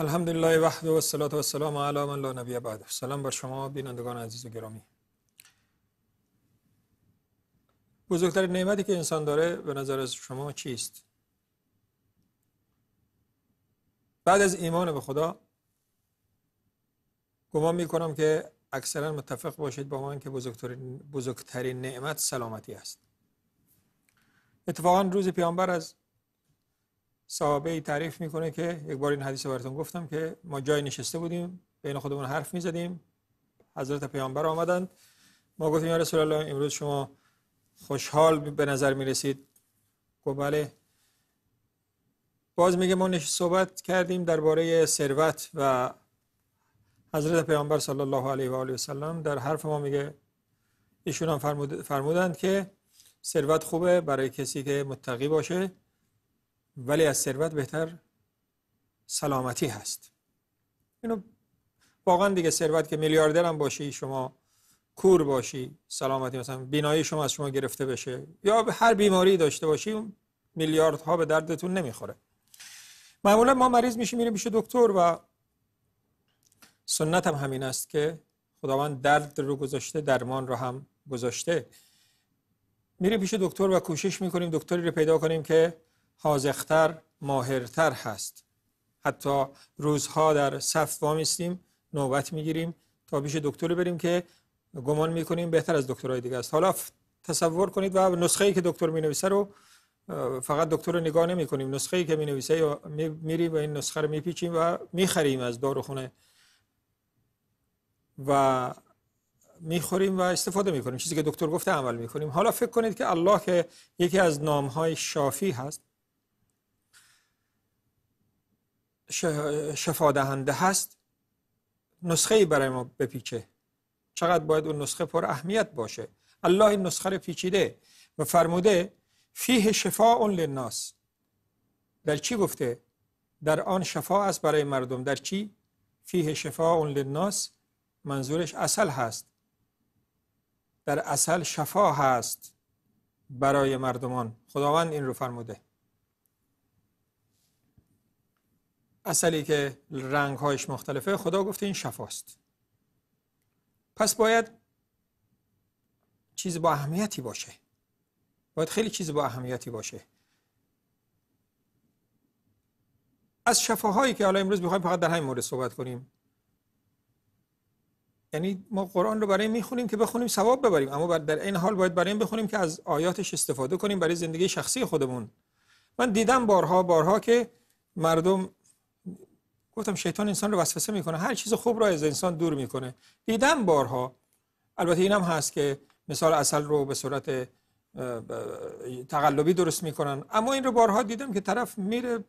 الحمدلله وحده و صلاة و سلام علی من لا نبی بعد سلام بر شما بینندگان عزیز و گرامی بزرگترین نعمتی که انسان داره به نظر از شما چیست بعد از ایمان به خدا گمان می کنم که اکثرا متفق باشید با من که بزرگترین, بزرگترین نعمت سلامتی است اتفاقا روز پیامبر از صحابه ای تعریف میکنه که یک بار این حدیث براتون گفتم که ما جای نشسته بودیم بین خودمون حرف میزدیم حضرت پیامبر آمدند ما گفتیم یا رسول الله امروز شما خوشحال به نظر می رسید گفت بله باز میگه ما نش صحبت کردیم درباره ثروت و حضرت پیامبر صلی الله علیه و آله و سلم در حرف ما میگه ایشون هم فرمودند که ثروت خوبه برای کسی که متقی باشه ولی از ثروت بهتر سلامتی هست اینو واقعا دیگه ثروت که میلیاردر هم باشی شما کور باشی سلامتی مثلا بینایی شما از شما گرفته بشه یا هر بیماری داشته باشی میلیاردها به دردتون نمیخوره معمولا ما مریض میشیم میریم پیش دکتر و سنت هم همین است که خداوند درد رو گذاشته درمان رو هم گذاشته میریم پیش دکتر و کوشش میکنیم دکتری رو پیدا کنیم که حاضختر ماهرتر هست حتی روزها در صف وامیستیم نوبت میگیریم تا پیش دکتر بریم که گمان میکنیم بهتر از دکترهای دیگه است حالا تصور کنید و نسخه ای که دکتر می نویسه رو فقط دکتر رو نگاه نمی کنیم نسخه ای که می نویسه و این نسخه رو میپیچیم و میخریم از داروخونه و میخوریم و استفاده میکنیم چیزی که دکتر گفته عمل میکنیم حالا فکر کنید که الله که یکی از های شافی هست شفا دهنده هست نسخه ای برای ما بپیچه چقدر باید اون نسخه پر اهمیت باشه الله این نسخه رو پیچیده و فرموده فیه شفا اون للناس در چی گفته در آن شفا است برای مردم در چی فیه شفا اون للناس منظورش اصل هست در اصل شفا هست برای مردمان خداوند این رو فرموده اصلی که رنگهایش مختلفه خدا گفته این شفاست پس باید چیز با اهمیتی باشه باید خیلی چیز با اهمیتی باشه از شفاهایی که حالا امروز میخوایم فقط در همین مورد صحبت کنیم یعنی ما قرآن رو برای این میخونیم که بخونیم ثواب ببریم اما در این حال باید برای این بخونیم که از آیاتش استفاده کنیم برای زندگی شخصی خودمون من دیدم بارها بارها که مردم گفتم شیطان انسان رو وسوسه میکنه هر چیز خوب را از انسان دور میکنه دیدم بارها البته اینم هست که مثال اصل رو به صورت تقلبی درست میکنن اما این رو بارها دیدم که طرف میره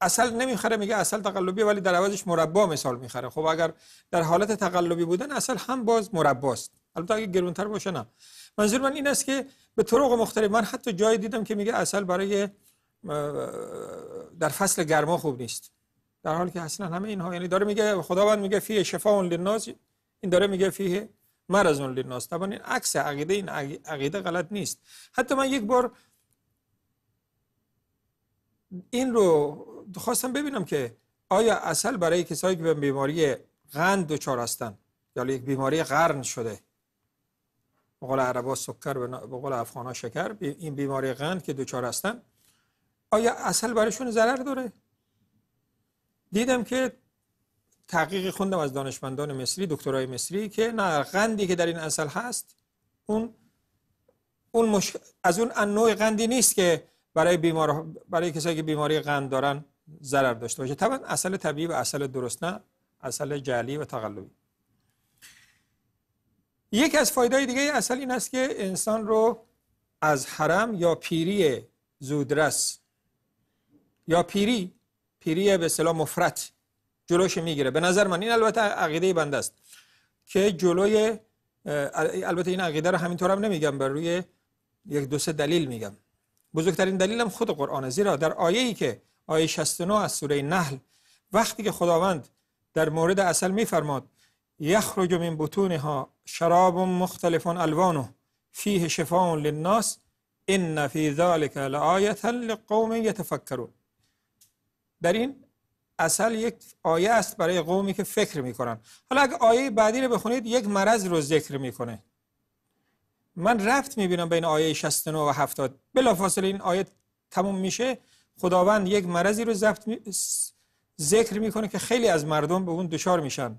اصل نمیخره میگه اصل تقلبی ولی در عوضش مربا مثال میخره خب اگر در حالت تقلبی بودن اصل هم باز مرباست البته اگه گرونتر باشه نه منظور من این است که به طرق مختلف من حتی جایی دیدم که میگه اصل برای در فصل گرما خوب نیست در حالی که اصلا همه اینها یعنی داره میگه خداوند میگه فیه شفا ناز این داره میگه فیه مرض لناس طبعا این عکس عقیده این عقیده غلط نیست حتی من یک بار این رو خواستم ببینم که آیا اصل برای کسایی که به بیماری غند دچار هستن یا یک بیماری قرن شده به قول عربا سکر به قول افغانا شکر این بیماری غند که دچار هستن آیا اصل برایشون ضرر داره دیدم که تحقیقی خوندم از دانشمندان مصری دکترای مصری که نه قندی که در این اصل هست اون اون مش... از اون نوع قندی نیست که برای بیمار برای کسایی که بیماری قند دارن ضرر داشته باشه طبعا اصل طبیعی و اصل درست نه اصل جعلی و تقلبی یکی از فایده دیگه اصل این است که انسان رو از حرم یا پیری زودرس یا پیری پیری به اصطلاح مفرد جلوش میگیره به نظر من این البته عقیده بنده است که جلوی البته این عقیده رو همینطورم هم نمیگم بر روی یک دو سه دلیل میگم بزرگترین دلیلم خود قرآن زیرا در آیه ای که آیه 69 از سوره نحل وقتی که خداوند در مورد اصل میفرماد یخرج من بطونها شراب مختلف الوانه فیه شفاء للناس ان فی ذلک لآیه لقوم یتفکرون در این اصل یک آیه است برای قومی که فکر میکنن حالا اگه آیه بعدی رو بخونید یک مرض رو ذکر میکنه من رفت میبینم بین آیه 69 و 70 بلافاصله این آیه تموم میشه خداوند یک مرضی رو زفت می... ذکر میکنه که خیلی از مردم به اون دچار میشن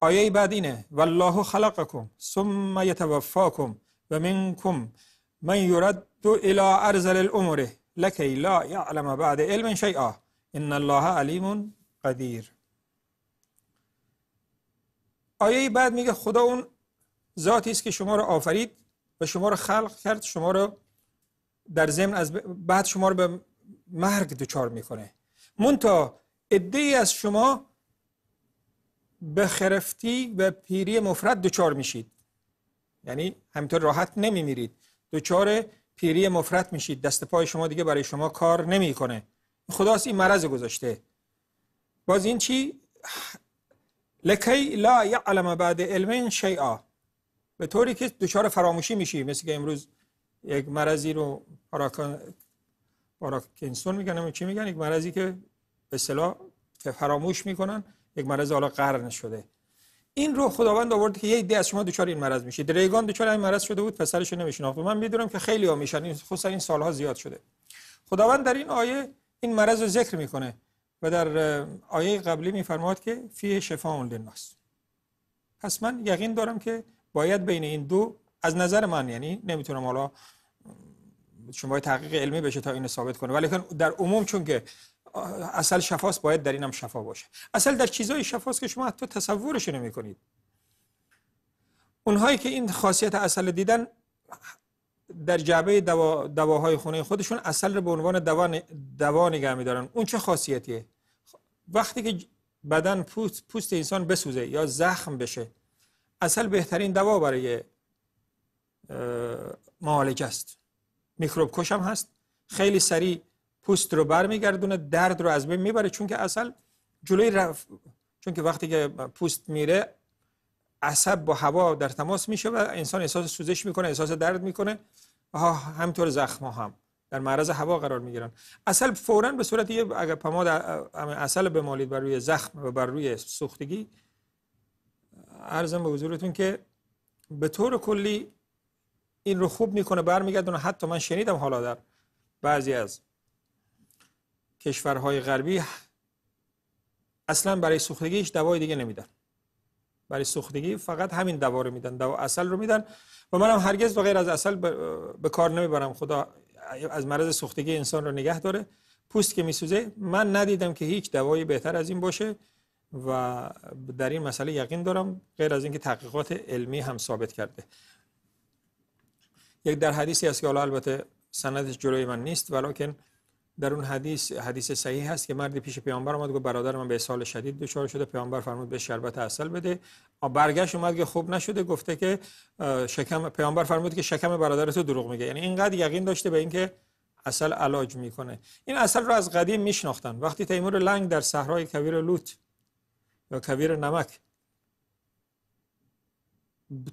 آیه بعد اینه والله خلقکم ثم یتوفاکم و منکم من یرد الی ارزل الامره لکی لا یعلم بعد علم شیئا ان الله علیم قدیر آیه بعد میگه خدا اون ذاتی است که شما رو آفرید و شما رو خلق کرد شما رو در ضمن از بعد شما رو به مرگ دچار میکنه مونتا ای از شما به خرفتی و پیری مفرد دچار میشید یعنی همینطور راحت نمیمیرید دچار پیری مفرت میشید دست پای شما دیگه برای شما کار نمیکنه خداست این مرض گذاشته باز این چی لکی لا یعلم بعد علم شیعا به طوری که دچار فراموشی میشی مثل که امروز یک مرضی رو پاراکنسون میگن چی میگن یک مرضی که به فراموش میکنن یک مرض حالا قرن شده این رو خداوند آورد که یه ایده از شما دوچار این مرض میشه دریگان دوچار این مرض شده بود پسرش رو نمیشناخت من میدونم که خیلی ها میشن این خصوصا این سالها زیاد شده خداوند در این آیه این مرض رو ذکر میکنه و در آیه قبلی میفرماد که فی شفاء للناس پس من یقین دارم که باید بین این دو از نظر من یعنی نمیتونم حالا شما تحقیق علمی بشه تا اینو ثابت کنه ولی در عموم چون که اصل شفاست باید در اینم شفا باشه اصل در چیزای شفاست که شما حتی تصورش نمی کنید اونهایی که این خاصیت اصل دیدن در جعبه دوا، دواهای خونه خودشون اصل رو به عنوان دوا, دوا نگه میدارن اون چه خاصیتیه وقتی که بدن پوست, پوست انسان بسوزه یا زخم بشه اصل بهترین دوا برای معالجه است میکروب کشم هست خیلی سریع پوست رو برمیگردونه درد رو از بین میبره چون که اصل جلوی رف... چون که وقتی که پوست میره عصب با هوا در تماس میشه و انسان احساس سوزش میکنه احساس درد میکنه و همطور زخم هم در معرض هوا قرار میگیرن اصل فورا به صورت یه اگر پماد اصل بمالید بر روی زخم و بر روی سوختگی عرضم به حضورتون که به طور کلی این رو خوب میکنه برمیگردونه حتی من شنیدم حالا در بعضی از کشورهای غربی اصلا برای سوختگی هیچ دوای دیگه نمیدن برای سوختگی فقط همین دوا رو میدن دوا اصل رو میدن و منم هرگز و غیر از اصل به کار نمیبرم خدا از مرض سوختگی انسان رو نگه داره پوست که میسوزه من ندیدم که هیچ دوایی بهتر از این باشه و در این مسئله یقین دارم غیر از اینکه تحقیقات علمی هم ثابت کرده یک در حدیثی است که البته سندش جلوی من نیست ولیکن در اون حدیث حدیث صحیح هست که مردی پیش پیامبر اومد گفت برادر من به اسهال شدید دچار شده پیامبر فرمود به شربت اصل بده برگشت اومد که خوب نشده گفته که شکم پیامبر فرمود که شکم برادر تو دروغ میگه یعنی اینقدر یقین داشته به اینکه اصل علاج میکنه این اصل رو از قدیم میشناختن وقتی تیمور لنگ در صحرای کویر لوت یا کویر نمک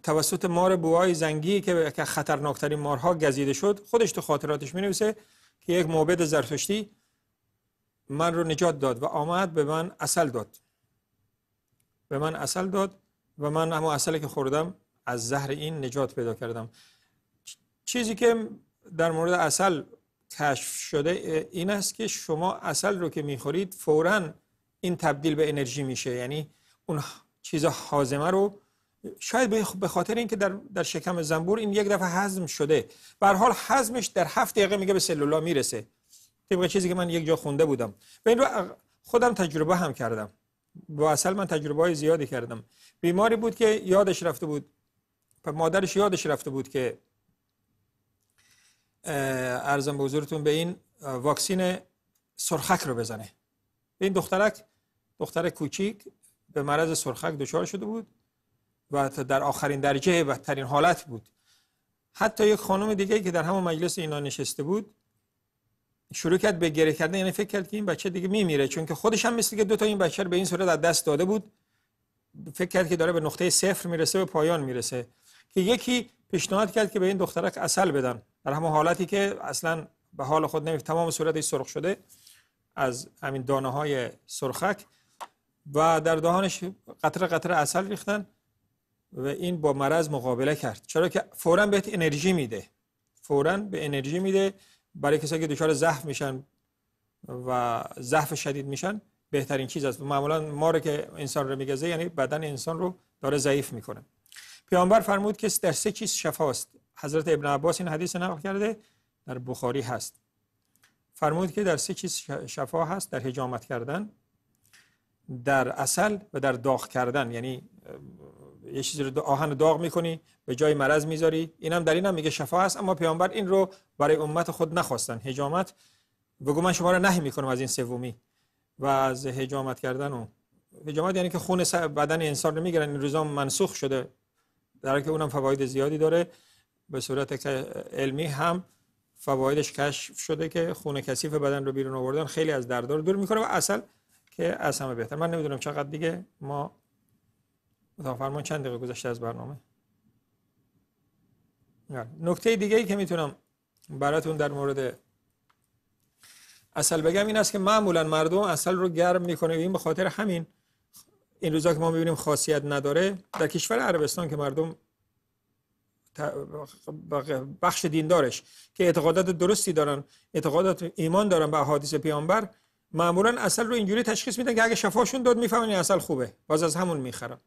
توسط مار بوای زنگی که خطرناکترین مارها گزیده شد خودش تو خاطراتش مینویسه که یک معبد زرتشتی من رو نجات داد و آمد به من اصل داد به من اصل داد و من اما اصلی که خوردم از زهر این نجات پیدا کردم چیزی که در مورد اصل کشف شده این است که شما اصل رو که میخورید فورا این تبدیل به انرژی میشه یعنی اون چیز حازمه رو شاید به خاطر اینکه در در شکم زنبور این یک دفعه هضم شده به حال هضمش در هفت دقیقه میگه به سلولا میرسه طبق چیزی که من یک جا خونده بودم و این رو خودم تجربه هم کردم با اصل من تجربه های زیادی کردم بیماری بود که یادش رفته بود مادرش یادش رفته بود که ارزم به حضورتون به این واکسین سرخک رو بزنه این دخترک دختر کوچیک به مرض سرخک دچار شده بود و در آخرین درجه بدترین حالت بود حتی یک خانم دیگه که در همون مجلس اینا نشسته بود شروع کرد به گریه کردن یعنی فکر کرد که این بچه دیگه میمیره چون که خودش هم مثل که دو تا این بچه به این صورت از دست داده بود فکر کرد که داره به نقطه صفر میرسه به پایان میرسه که یکی پیشنهاد کرد که به این دخترک اصل بدن در همون حالتی که اصلا به حال خود نمی تمام صورتش سرخ شده از همین دانه های سرخک و در دهانش قطره قطره اصل ریختن و این با مرض مقابله کرد چرا که فورا بهت انرژی میده فورا به انرژی میده برای کسایی که دچار ضعف میشن و ضعف شدید میشن بهترین چیز است معمولا ما رو که انسان رو میگزه یعنی بدن انسان رو داره ضعیف میکنه پیامبر فرمود که در سه چیز شفاست حضرت ابن عباس این حدیث نقل کرده در بخاری هست فرمود که در سه چیز شفا هست در حجامت کردن در اصل و در داغ کردن یعنی یه چیزی رو آهن داغ میکنی به جای مرض میذاری اینم در اینم میگه شفا هست اما پیامبر این رو برای امت خود نخواستن هجامت بگو من شما رو نهی میکنم از این سومی و از هجامت کردن و هجامت یعنی که خون بدن انسان رو میگیرن این روزا منسوخ شده در که اونم فواید زیادی داره به صورت علمی هم فوایدش کشف شده که خون کثیف بدن رو بیرون آوردن خیلی از دردار دور میکنه و اصل که از همه بهتر من نمیدونم چقدر دیگه ما اتاق فرمان چند دقیقه گذشته از برنامه نکته دیگه ای که میتونم براتون در مورد اصل بگم این است که معمولا مردم اصل رو گرم میکنه و این به خاطر همین این روزا که ما میبینیم خاصیت نداره در کشور عربستان که مردم بخش دیندارش که اعتقادات درستی دارن اعتقادات ایمان دارن به احادیث پیامبر معمولا اصل رو اینجوری تشخیص میدن که اگه شفاشون داد میفهمن اصل خوبه باز از همون میخرن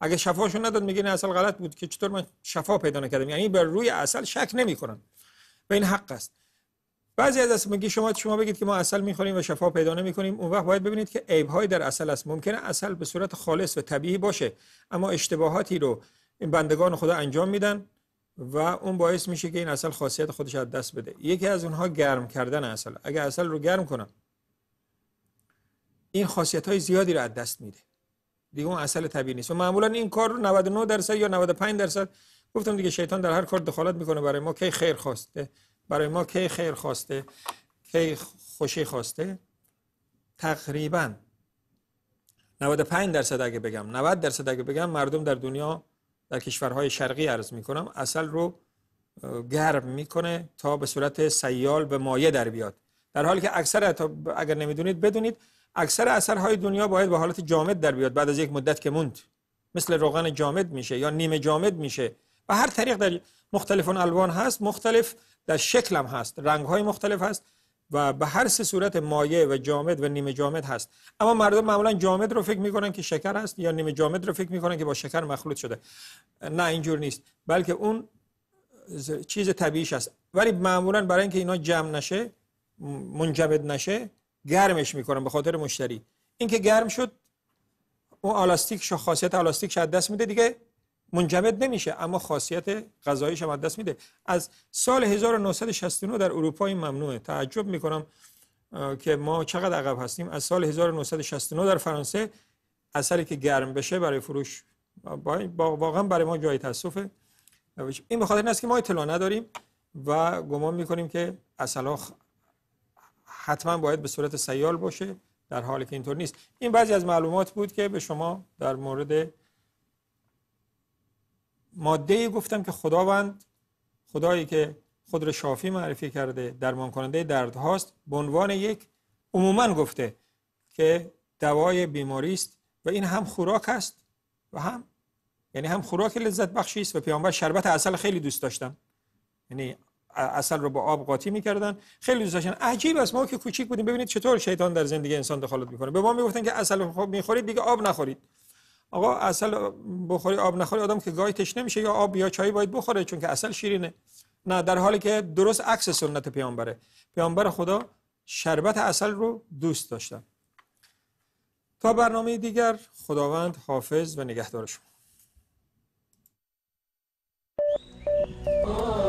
اگه شفاشو نداد میگه اصل غلط بود که چطور من شفا پیدا نکردم یعنی بر روی اصل شک نمیکنن و این حق است بعضی از اصل میگه شما شما بگید که ما اصل میخوریم و شفا پیدا نمیکنیم اون وقت باید ببینید که عیب های در اصل است ممکنه اصل به صورت خالص و طبیعی باشه اما اشتباهاتی رو این بندگان خدا انجام میدن و اون باعث میشه که این اصل خاصیت خودش از دست بده یکی از اونها گرم کردن اصل اگه اصل رو گرم کنم این خاصیت های زیادی رو از دست میده دیگه اون اصل طبیعی نیست و معمولا این کار رو 99 درصد یا 95 درصد گفتم دیگه شیطان در هر کار دخالت میکنه برای ما کی خیر خواسته برای ما کی خیر خواسته کی خوشی خواسته تقریبا 95 درصد اگه بگم 90 درصد اگه بگم مردم در دنیا در کشورهای شرقی عرض میکنم اصل رو گرم میکنه تا به صورت سیال به مایه در بیاد در حالی که اکثر اگر نمیدونید بدونید اکثر اثرهای دنیا باید به حالت جامد در بیاد بعد از یک مدت که موند مثل روغن جامد میشه یا نیمه جامد میشه و هر طریق در مختلف الوان هست مختلف در شکل هم هست رنگ های مختلف هست و به هر سه صورت مایع و جامد و نیمه جامد هست اما مردم معمولا جامد رو فکر میکنن که شکر هست یا نیمه جامد رو فکر میکنن که با شکر مخلوط شده نه اینجور نیست بلکه اون چیز طبیعیش است ولی معمولا برای اینکه اینا جمع نشه منجمد نشه گرمش میکنم به خاطر مشتری اینکه گرم شد اون آلاستیک خاصیت آلاستیک از دست میده دیگه منجمد نمیشه اما خاصیت غذاییش هم دست میده از سال 1969 در اروپا این ممنوعه تعجب میکنم که ما چقدر عقب هستیم از سال 1969 در فرانسه اثری که گرم بشه برای فروش واقعا برای ما جای تاسفه این به خاطر است که ما اطلاع نداریم و گمان میکنیم که اصلا حتما باید به صورت سیال باشه در حالی که اینطور نیست این بعضی از معلومات بود که به شما در مورد ماده گفتم که خداوند خدایی که خود را شافی معرفی کرده درمان کننده درد هاست به عنوان یک عموما گفته که دوای بیماری است و این هم خوراک است و هم یعنی هم خوراک لذت بخشی است و پیامبر شربت اصل خیلی دوست داشتم یعنی اصل رو با آب قاطی میکردن خیلی دوست داشتن عجیب است ما که کوچیک بودیم ببینید چطور شیطان در زندگی انسان دخالت میکنه به ما میگفتن که اصل میخورید دیگه آب نخورید آقا اصل بخوری آب نخوری آدم که گاهی تشنه میشه یا آب یا چای باید بخوره چون که اصل شیرینه نه در حالی که درست عکس سنت پیامبره پیامبر خدا شربت اصل رو دوست داشتن تا برنامه دیگر خداوند حافظ و نگهدارش شما